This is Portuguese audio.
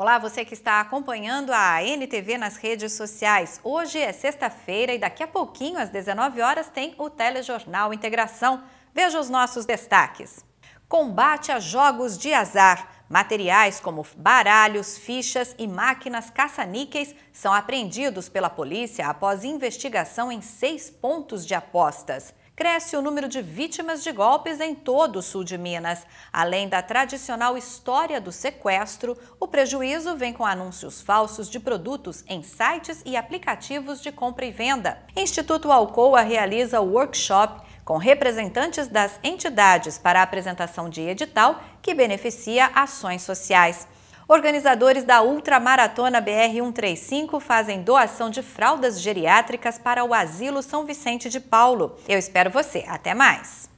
Olá, você que está acompanhando a NTV nas redes sociais. Hoje é sexta-feira e daqui a pouquinho, às 19 horas, tem o Telejornal Integração. Veja os nossos destaques. Combate a jogos de azar. Materiais como baralhos, fichas e máquinas caça-níqueis são apreendidos pela polícia após investigação em seis pontos de apostas cresce o número de vítimas de golpes em todo o sul de Minas. Além da tradicional história do sequestro, o prejuízo vem com anúncios falsos de produtos em sites e aplicativos de compra e venda. Instituto Alcoa realiza o workshop com representantes das entidades para a apresentação de edital que beneficia ações sociais. Organizadores da Ultramaratona BR-135 fazem doação de fraldas geriátricas para o Asilo São Vicente de Paulo. Eu espero você. Até mais!